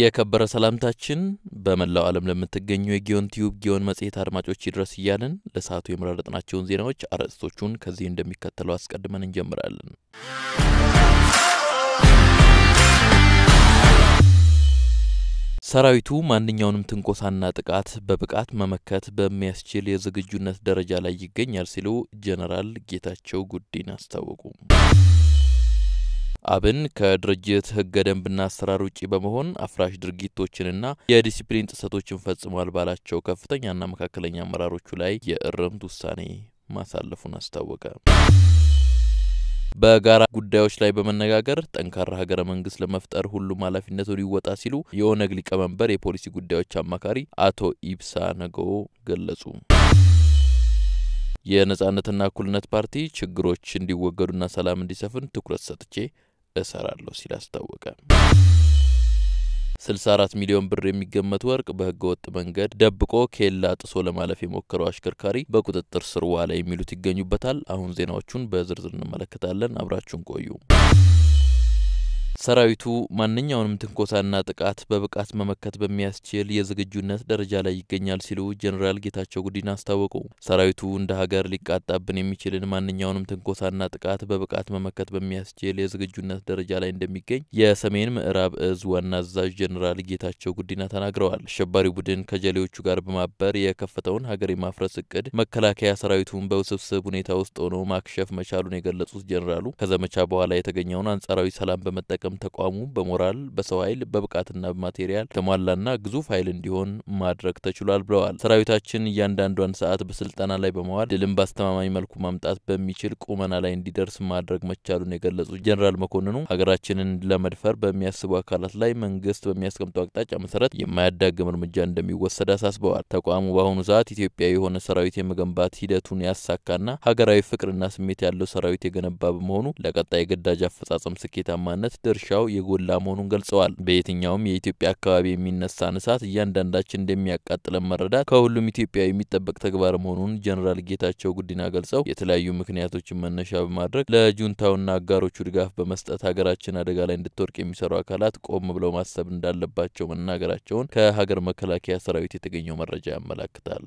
የከበረ ሰላምታችን በመላው ዓለም ለምትገኙ የጊዮን ቲዩብ ጊዮን መጽሔት አድማጮች ይድረስ እያልን ለሰዓቱ የመረጥናቸውን ዜናዎች አርዕስቶቹን ከዚህ እንደሚከተለው አስቀድመን እንጀምራለን። ሰራዊቱ ማንኛውንም ትንኮሳና ጥቃት በብቃት መመከት በሚያስችል የዝግጁነት ደረጃ ላይ ይገኛል ሲሉ ጀነራል ጌታቸው ጉዲን አስታወቁ። አብን ከድርጅት ህገ ደንብና አሰራር ውጪ በመሆን አፍራሽ ድርጊቶችንና የዲሲፕሊን ጥሰቶችን ፈጽሟል ባላቸው ከፍተኛና መካከለኛ አመራሮቹ ላይ የእርምት ውሳኔ ማሳለፉን አስታወቀ። በጋራ ጉዳዮች ላይ በመነጋገር ጠንካራ ሀገረ መንግስት ለመፍጠር ሁሉም ኃላፊነቱን ይወጣ ሲሉ የኦነግ ሊቀመንበር የፖሊሲ ጉዳዮች አማካሪ አቶ ኢብሳ ነጎ ገለጹ። የነጻነትና እኩልነት ፓርቲ ችግሮች እንዲወገዱና ሰላም እንዲሰፍን ትኩረት ሰጥቼ እሰራለሁ ሲል አስታወቀ። 64 ሚሊዮን ብር የሚገመት ወርቅ በህገ ወጥ መንገድ ደብቆ ኬላ ጥሶ ለማለፍ የሞከረው አሽከርካሪ በቁጥጥር ስር ዋለ የሚሉት ይገኙበታል። አሁን ዜናዎቹን በዝርዝር እንመለከታለን። አብራችሁን ቆዩ። ሰራዊቱ ማንኛውንም ትንኮሳና ጥቃት በብቃት መመከት በሚያስችል የዝግጁነት ደረጃ ላይ ይገኛል ሲሉ ጀኔራል ጌታቸው ጉዲና አስታወቁ። ሰራዊቱ እንደ ሀገር ሊቃጣብን የሚችልን ማንኛውንም ትንኮሳና ጥቃት በብቃት መመከት በሚያስችል የዝግጁነት ደረጃ ላይ እንደሚገኝ የሰሜን ምዕራብ እዝ ዋና አዛዥ ጀኔራል ጌታቸው ጉዲና ተናግረዋል። አሸባሪው ቡድን ከጀሌዎቹ ጋር በማበር የከፈተውን ሀገር የማፍረስ እቅድ መከላከያ ሰራዊቱን በውስብስብ ሁኔታ ውስጥ ሆኖ ማክሸፍ መቻሉን የገለጹት ጀኔራሉ ከዘመቻ በኋላ የተገኘውን አንጻራዊ ሰላም በመጠቀም በመጠቀም ተቋሙ በሞራል፣ በሰው ኃይል፣ በብቃትና በማቴሪያል የተሟላና ግዙፍ ኃይል እንዲሆን ማድረግ ተችሏል ብለዋል። ሰራዊታችን እያንዳንዷን ሰዓት በስልጠና ላይ በመዋል ድልም በአስተማማኝ መልኩ ማምጣት በሚችል ቁመና ላይ እንዲደርስ ማድረግ መቻሉን የገለጹት ጀኔራል መኮንኑ ሀገራችንን ለመድፈር በሚያስቡ አካላት ላይ መንግስት በሚያስቀምጠው አቅጣጫ መሰረት የማያዳግም እርምጃ እንደሚወሰድ አሳስበዋል። ተቋሙ በአሁኑ ሰዓት ኢትዮጵያ የሆነ ሰራዊት የመገንባት ሂደቱን ያሳካና ሀገራዊ ፍቅርና ስሜት ያለው ሰራዊት የገነባ በመሆኑ ለቀጣይ የግዳጅ አፈጻጸም ስኬታማነት ድርሻ ድርሻው የጎላ መሆኑን ገልጸዋል። በየትኛውም የኢትዮጵያ አካባቢ የሚነሳን እሳት እያንዳንዳችን እንደሚያቃጥለን መረዳት ከሁሉም ኢትዮጵያ የሚጠበቅ ተግባር መሆኑን ጀኔራል ጌታቸው ጉዲና ገልጸው የተለያዩ ምክንያቶችን መነሻ በማድረግ ለጁንታውና አጋሮቹ ድጋፍ በመስጠት ሀገራችን አደጋ ላይ እንድትወርቅ የሚሰሩ አካላት ቆም ብለው ማሰብ እንዳለባቸው መናገራቸውን ከሀገር መከላከያ ሰራዊት የተገኘው መረጃ ያመላክታል።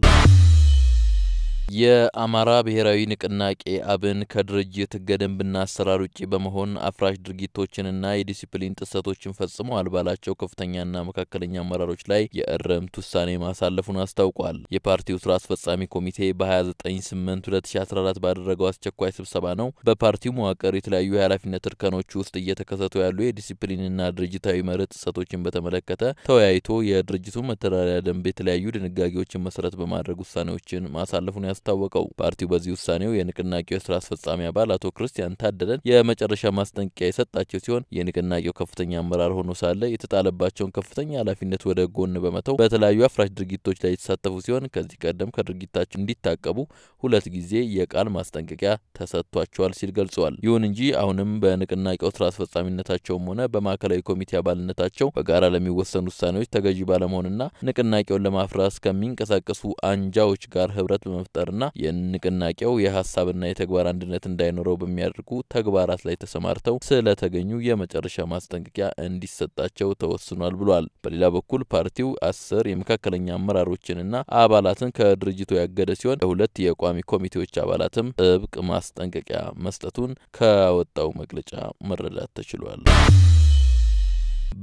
የአማራ ብሔራዊ ንቅናቄ አብን ከድርጅት ህገ ደንብና አሰራር ውጪ በመሆን አፍራሽ ድርጊቶችንና የዲሲፕሊን ጥሰቶችን ፈጽመዋል ባላቸው ከፍተኛና መካከለኛ አመራሮች ላይ የእረምት ውሳኔ ማሳለፉን አስታውቋል። የፓርቲው ስራ አስፈጻሚ ኮሚቴ በ29/8/2014 ባደረገው አስቸኳይ ስብሰባ ነው በፓርቲው መዋቅር የተለያዩ የኃላፊነት እርከኖች ውስጥ እየተከሰቱ ያሉ የዲሲፕሊንና ድርጅታዊ መርህ ጥሰቶችን በተመለከተ ተወያይቶ የድርጅቱን መተዳደሪያ ደንብ የተለያዩ ድንጋጌዎችን መሰረት በማድረግ ውሳኔዎችን ማሳለፉን ያስ ያስታወቀው። ፓርቲው በዚህ ውሳኔው የንቅናቄው የስራ አስፈጻሚ አባል አቶ ክርስቲያን ታደለን የመጨረሻ ማስጠንቀቂያ የሰጣቸው ሲሆን የንቅናቄው ከፍተኛ አመራር ሆኖ ሳለ የተጣለባቸውን ከፍተኛ ኃላፊነት ወደ ጎን በመተው በተለያዩ አፍራሽ ድርጊቶች ላይ የተሳተፉ ሲሆን ከዚህ ቀደም ከድርጊታቸው እንዲታቀቡ ሁለት ጊዜ የቃል ማስጠንቀቂያ ተሰጥቷቸዋል ሲል ገልጸዋል። ይሁን እንጂ አሁንም በንቅናቄው ስራ አስፈጻሚነታቸውም ሆነ በማዕከላዊ ኮሚቴ አባልነታቸው በጋራ ለሚወሰኑ ውሳኔዎች ተገዢ ባለመሆንና ንቅናቄውን ለማፍራስ ከሚንቀሳቀሱ አንጃዎች ጋር ህብረት በመፍጠር በመፍጠርና የንቅናቄው የሀሳብና የተግባር አንድነት እንዳይኖረው በሚያደርጉ ተግባራት ላይ ተሰማርተው ስለተገኙ የመጨረሻ ማስጠንቀቂያ እንዲሰጣቸው ተወስኗል ብሏል። በሌላ በኩል ፓርቲው አስር የመካከለኛ አመራሮችንና አባላትን ከድርጅቱ ያገደ ሲሆን ለሁለት የቋሚ ኮሚቴዎች አባላትም ጥብቅ ማስጠንቀቂያ መስጠቱን ከወጣው መግለጫ መረዳት ተችሏል።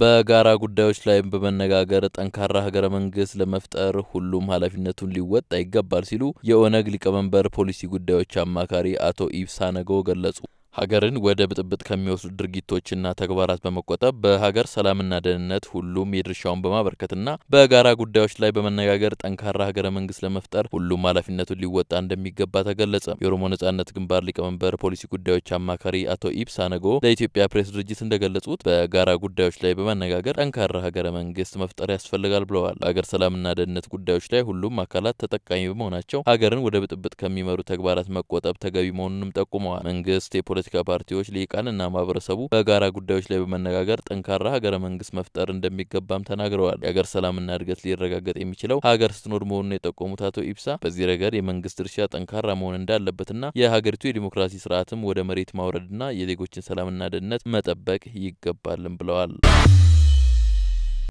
በጋራ ጉዳዮች ላይም በመነጋገር ጠንካራ ሀገረ መንግስት ለመፍጠር ሁሉም ኃላፊነቱን ሊወጣ ይገባል ሲሉ የኦነግ ሊቀመንበር ፖሊሲ ጉዳዮች አማካሪ አቶ ኢብሳ ነጎ ገለጹ። ሀገርን ወደ ብጥብጥ ከሚወስዱ ድርጊቶችና ተግባራት በመቆጠብ በሀገር ሰላምና ደህንነት ሁሉም የድርሻውን በማበርከትና በጋራ ጉዳዮች ላይ በመነጋገር ጠንካራ ሀገረ መንግስት ለመፍጠር ሁሉም ኃላፊነቱን ሊወጣ እንደሚገባ ተገለጸ። የኦሮሞ ነጻነት ግንባር ሊቀመንበር ፖሊሲ ጉዳዮች አማካሪ አቶ ኢብሳ ነጎ ለኢትዮጵያ ፕሬስ ድርጅት እንደገለጹት በጋራ ጉዳዮች ላይ በመነጋገር ጠንካራ ሀገረ መንግስት መፍጠር ያስፈልጋል ብለዋል። በሀገር ሰላምና ደህንነት ጉዳዮች ላይ ሁሉም አካላት ተጠቃሚ በመሆናቸው ሀገርን ወደ ብጥብጥ ከሚመሩ ተግባራት መቆጠብ ተገቢ መሆኑንም ጠቁመዋል። መንግስት የፖለቲካ ፓርቲዎች ሊቃን እና ማህበረሰቡ በጋራ ጉዳዮች ላይ በመነጋገር ጠንካራ ሀገረ መንግስት መፍጠር እንደሚገባም ተናግረዋል። የሀገር ሰላምና እድገት ሊረጋገጥ የሚችለው ሀገር ስትኖር መሆኑን የጠቆሙት አቶ ኢብሳ በዚህ ረገድ የመንግስት ድርሻ ጠንካራ መሆን እንዳለበትና የሀገሪቱ የዲሞክራሲ ስርዓትም ወደ መሬት ማውረድና የዜጎችን ሰላምና ደህንነት መጠበቅ ይገባልም ብለዋል።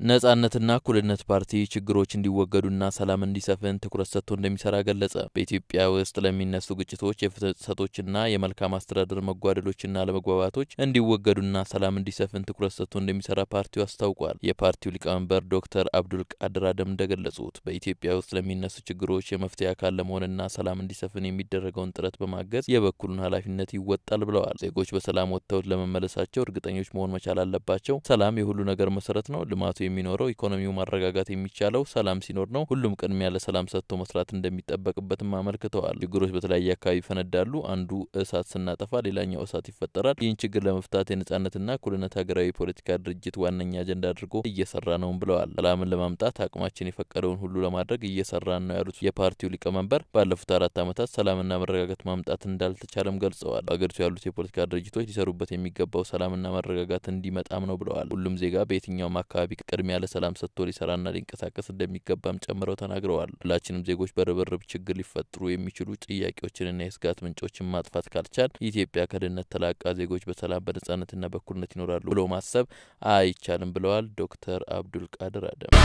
ነጻነትና እኩልነት ፓርቲ ችግሮች እንዲወገዱና ሰላም እንዲሰፍን ትኩረት ሰጥቶ እንደሚሰራ ገለጸ። በኢትዮጵያ ውስጥ ለሚነሱ ግጭቶች፣ የፍትህ ጥሰቶችና የመልካም አስተዳደር መጓደሎችና አለመግባባቶች እንዲወገዱና ሰላም እንዲሰፍን ትኩረት ሰጥቶ እንደሚሰራ ፓርቲው አስታውቋል። የፓርቲው ሊቀመንበር ዶክተር አብዱል ቃድር አደም እንደገለጹት በኢትዮጵያ ውስጥ ለሚነሱ ችግሮች የመፍትሄ አካል ለመሆንና ሰላም እንዲሰፍን የሚደረገውን ጥረት በማገዝ የበኩሉን ኃላፊነት ይወጣል ብለዋል። ዜጎች በሰላም ወጥተው ለመመለሳቸው እርግጠኞች መሆን መቻል አለባቸው። ሰላም የሁሉ ነገር መሰረት ነው። ልማቱ የሚኖረው ኢኮኖሚው ማረጋጋት የሚቻለው ሰላም ሲኖር ነው። ሁሉም ቅድሚያ ለሰላም ሰጥቶ መስራት እንደሚጠበቅበትም አመልክተዋል። ችግሮች በተለያየ አካባቢ ይፈነዳሉ። አንዱ እሳት ስናጠፋ ሌላኛው እሳት ይፈጠራል። ይህን ችግር ለመፍታት የነጻነትና እኩልነት ሀገራዊ የፖለቲካ ድርጅት ዋነኛ አጀንዳ አድርጎ እየሰራ ነውም ብለዋል። ሰላምን ለማምጣት አቅማችን የፈቀደውን ሁሉ ለማድረግ እየሰራን ነው ያሉት የፓርቲው ሊቀመንበር ባለፉት አራት ዓመታት ሰላምና መረጋጋት ማምጣት እንዳልተቻለም ገልጸዋል። በሀገሪቱ ያሉት የፖለቲካ ድርጅቶች ሊሰሩበት የሚገባው ሰላምና መረጋጋት እንዲመጣም ነው ብለዋል። ሁሉም ዜጋ በየትኛውም አካባቢ ቅድሚያ ለሰላም ሰጥቶ ሊሰራና ሊንቀሳቀስ እንደሚገባም ጨምረው ተናግረዋል። ሁላችንም ዜጎች በርብርብ ችግር ሊፈጥሩ የሚችሉ ጥያቄዎችንና የስጋት ምንጮችን ማጥፋት ካልቻል ኢትዮጵያ ከድህነት ተላቃ ዜጎች በሰላም በነጻነትና በኩልነት ይኖራሉ ብሎ ማሰብ አይቻልም ብለዋል ዶክተር አብዱል ቃድር አደም።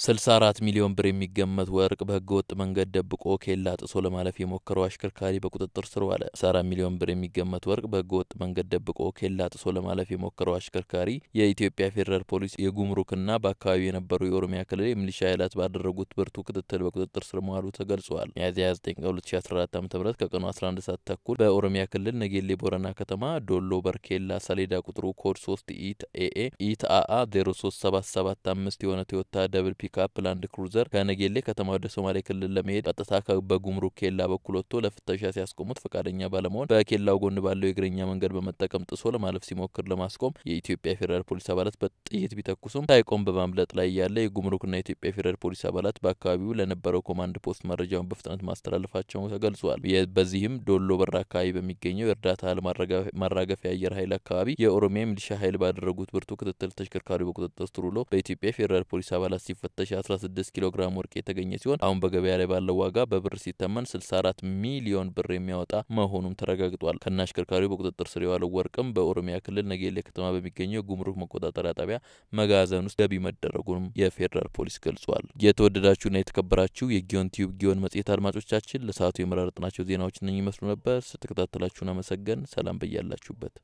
64 ሚሊዮን ብር የሚገመት ወርቅ በህገ ወጥ መንገድ ደብቆ ኬላ ጥሶ ለማለፍ የሞከረው አሽከርካሪ በቁጥጥር ስር ዋለ። 64 ሚሊዮን ብር የሚገመት ወርቅ በህገ ወጥ መንገድ ደብቆ ኬላ ጥሶ ለማለፍ የሞከረው አሽከርካሪ የኢትዮጵያ ፌዴራል ፖሊስ፣ የጉምሩክና በአካባቢው የነበሩ የኦሮሚያ ክልል የሚሊሻ ኃይላት ባደረጉት ብርቱ ክትትል በቁጥጥር ስር መዋሉ ተገልጿል። ሚያዝያ 29 ቀን 2014 ዓ ም ከቀኑ 11 ሰዓት ተኩል በኦሮሚያ ክልል ነጌሌ ቦረና ከተማ ዶሎ በርኬላ ሰሌዳ ቁጥሩ ኮድ 3 ኢትኤኤ ኢትአአ 03775 የሆነ ቶዮታ ደብል ፒክአፕ ላንድ ክሩዘር ከነጌሌ ከተማ ወደ ሶማሌ ክልል ለመሄድ ቀጥታ በጉምሩክ ኬላ በኩል ወጥቶ ለፍተሻ ሲያስቆሙት ፈቃደኛ ባለመሆን በኬላው ጎን ባለው የእግረኛ መንገድ በመጠቀም ጥሶ ለማለፍ ሲሞክር ለማስቆም የኢትዮጵያ ፌዴራል ፖሊስ አባላት በጥይት ቢተኩሱም ሳይቆም በማምለጥ ላይ ያለ የጉምሩክና የኢትዮጵያ ፌዴራል ፖሊስ አባላት በአካባቢው ለነበረው ኮማንድ ፖስት መረጃውን በፍጥነት ማስተላለፋቸው ተገልጿል። በዚህም ዶሎ በራ አካባቢ በሚገኘው የእርዳታ እህል ማራገፊያ አየር ኃይል አካባቢ የኦሮሚያ ሚሊሻ ኃይል ባደረጉት ብርቱ ክትትል ተሽከርካሪ በቁጥጥር ስር ውሎ በኢትዮጵያ ፌዴራል ፖሊስ አባላት ሲፈ 2016 ኪሎ ግራም ወርቅ የተገኘ ሲሆን አሁን በገበያ ላይ ባለው ዋጋ በብር ሲተመን 64 ሚሊዮን ብር የሚያወጣ መሆኑም ተረጋግጧል። ከነ አሽከርካሪው በቁጥጥር ስር የዋለው ወርቅም በኦሮሚያ ክልል ነጌሌ ከተማ በሚገኘው ጉምሩክ መቆጣጠሪያ ጣቢያ መጋዘን ውስጥ ገቢ መደረጉንም የፌዴራል ፖሊስ ገልጿል። የተወደዳችሁና የተከበራችሁ የጊዮን ቲዩብ ጊዮን መጽሔት አድማጮቻችን ለሰዓቱ የመራረጥናቸው ዜናዎች እነኝ ይመስሉ ነበር። ስትከታተላችሁን አመሰገን። ሰላም በያላችሁበት።